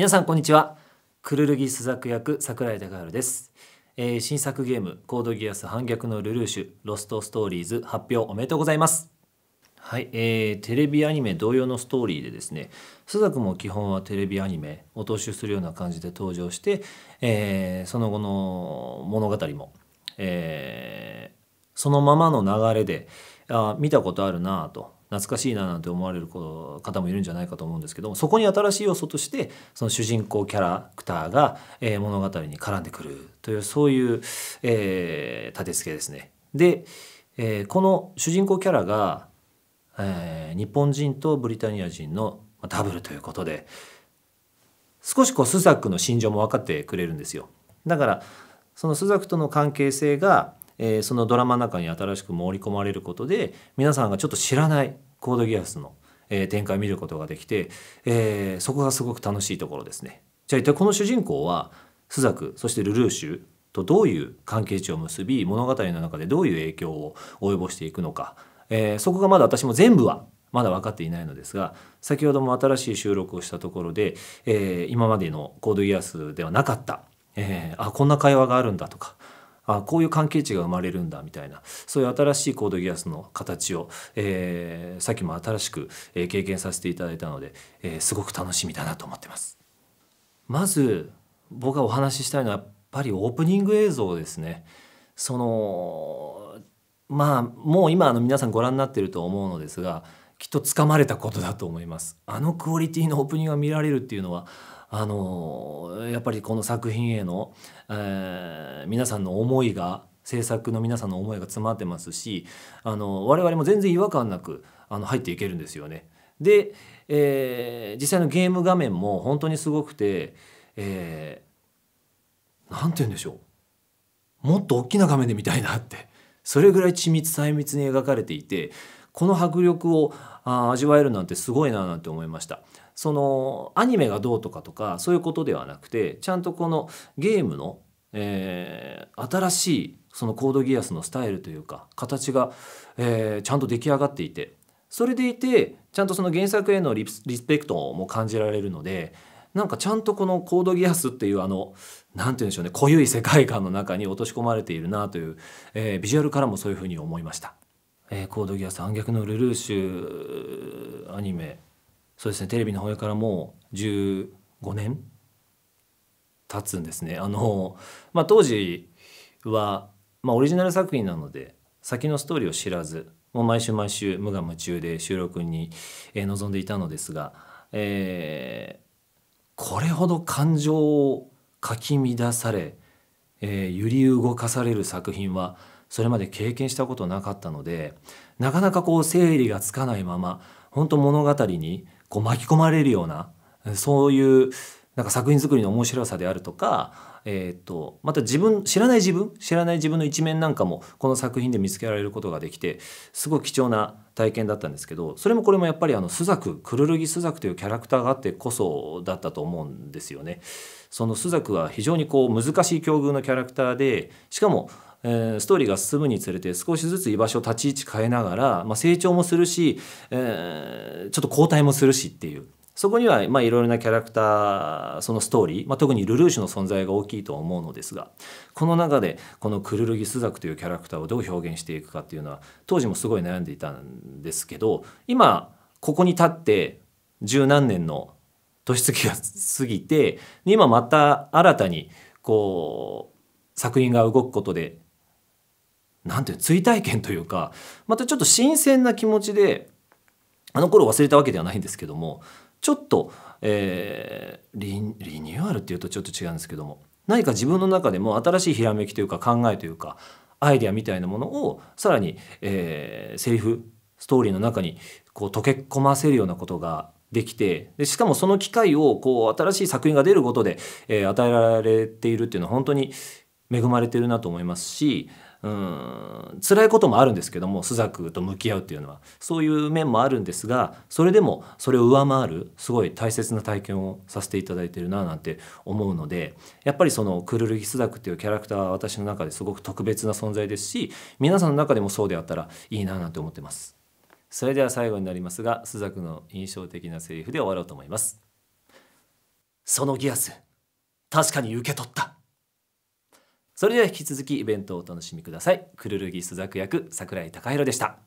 皆さんこんにちはクルルギス作役桜井孝春です、えー、新作ゲームコードギアス反逆のルルーシュロストストーリーズ発表おめでとうございますはい、えー、テレビアニメ同様のストーリーでですね朱雀も基本はテレビアニメを踏襲するような感じで登場して、えー、その後の物語も、えー、そのままの流れであ見たことあるなと懐かしいななんて思われる方もいるんじゃないかと思うんですけどもそこに新しい要素としてその主人公キャラクターが、えー、物語に絡んでくるというそういう、えー、立て付けですね。で、えー、この主人公キャラが、えー、日本人とブリタニア人のダブルということで少しこうスザックの心情も分かってくれるんですよ。だからそのスザクとの関係性がえー、そのドラマの中に新しく盛り込まれることで皆さんがちょっと知らないコードギアスの、えー、展開を見ることができて、えー、そこがすごく楽しいところですね。じゃあ一体この主人公はスザクそしてルルーシュとどういう関係値を結び物語の中でどういう影響を及ぼしていくのか、えー、そこがまだ私も全部はまだ分かっていないのですが先ほども新しい収録をしたところで、えー、今までのコードギアスではなかった、えー、あこんな会話があるんだとかあこういう関係値が生まれるんだみたいなそういう新しいコードギアスの形を、えー、さっきも新しく経験させていただいたので、えー、すごく楽しみだなと思ってます。まず僕がお話ししたいのはやっぱりオープニング映像ですね。そのまあもう今あの皆さんご覧になってると思うのですがきっと掴まれたことだと思います。あのクオリティのオープニングが見られるっていうのはあのやっぱりこの作品への、えー、皆さんの思いが制作の皆さんの思いが詰まってますしあの我々も全然違和感なくあの入っていけるんですよね。で、えー、実際のゲーム画面も本当にすごくて、えー、なんて言うんでしょうもっと大きな画面で見たいなってそれぐらい緻密細密に描かれていてこの迫力をあ味わえるなんてすごいななんて思いました。そのアニメがどうとかとかそういうことではなくてちゃんとこのゲームの、えー、新しいそのコードギアスのスタイルというか形が、えー、ちゃんと出来上がっていてそれでいてちゃんとその原作へのリスペクトも感じられるのでなんかちゃんとこのコードギアスっていうあの何て言うんでしょうね濃ゆい世界観の中に落とし込まれているなという、えー、ビジュアルからもそういうふうに思いました。えー、コードギアス反逆のルルーシュアニメそうですねテレビの放映からもう15年経つんですねあの、まあ、当時は、まあ、オリジナル作品なので先のストーリーを知らずもう毎週毎週無我夢中で収録に、え臨んでいたのですが、えー、これほど感情をかき乱され、えー、揺り動かされる作品はそれまで経験したことなかったのでなかなかこう整理がつかないまま本当物語にこう巻き込まれるようなそういうなんか作品作りの面白さであるとか、えー、とまた自分知らない自分知らない自分の一面なんかもこの作品で見つけられることができてすごい貴重な体験だったんですけどそれもこれもやっぱりあの朱雀クルルギ朱雀というキャラクターがあってこそだったと思うんですよね。その朱雀は非常にこう難しい境遇のキャラクターでしかもえー、ストーリーが進むにつれて少しずつ居場所立ち位置変えながら、まあ、成長もするし、えー、ちょっと交代もするしっていう。そこには、まいろいろなキャラクター、そのストーリー、まあ、特にルルーシュの存在が大きいと思うのですが、この中で、このクルルギスザクというキャラクターをどう表現していくかっていうのは、当時もすごい悩んでいたんですけど、今、ここに立って、十何年の年月が過ぎて、今また新たに、こう、作品が動くことでんていう追体験というかまたちょっと新鮮な気持ちであの頃忘れたわけではないんですけどもちょっと、えー、リリニューアルっていうとちょっと違うんですけども何か自分の中でも新しいひらめきというか考えというかアイデアみたいなものをさらに、えー、セリフストーリーの中にこう溶け込ませるようなことができてでしかもその機会をこう新しい作品が出ることで、えー、与えられているっていうのは本当に恵まれてるなと思いますしうん辛いこともあるんですけども朱雀と向き合うっていうのはそういう面もあるんですがそれでもそれを上回るすごい大切な体験をさせていただいてるななんて思うのでやっぱりそのクルルギ朱雀っていうキャラクターは私の中ですごく特別な存在ですし皆さんの中でもそうであったらいいななんて思ってます。それでは最後になりますが朱雀の印象的なセリフで終わろうと思います。そのギアス確かに受け取ったそれでは引き続きイベントをお楽しみください。クルルギスザク役桜井孝弘でした。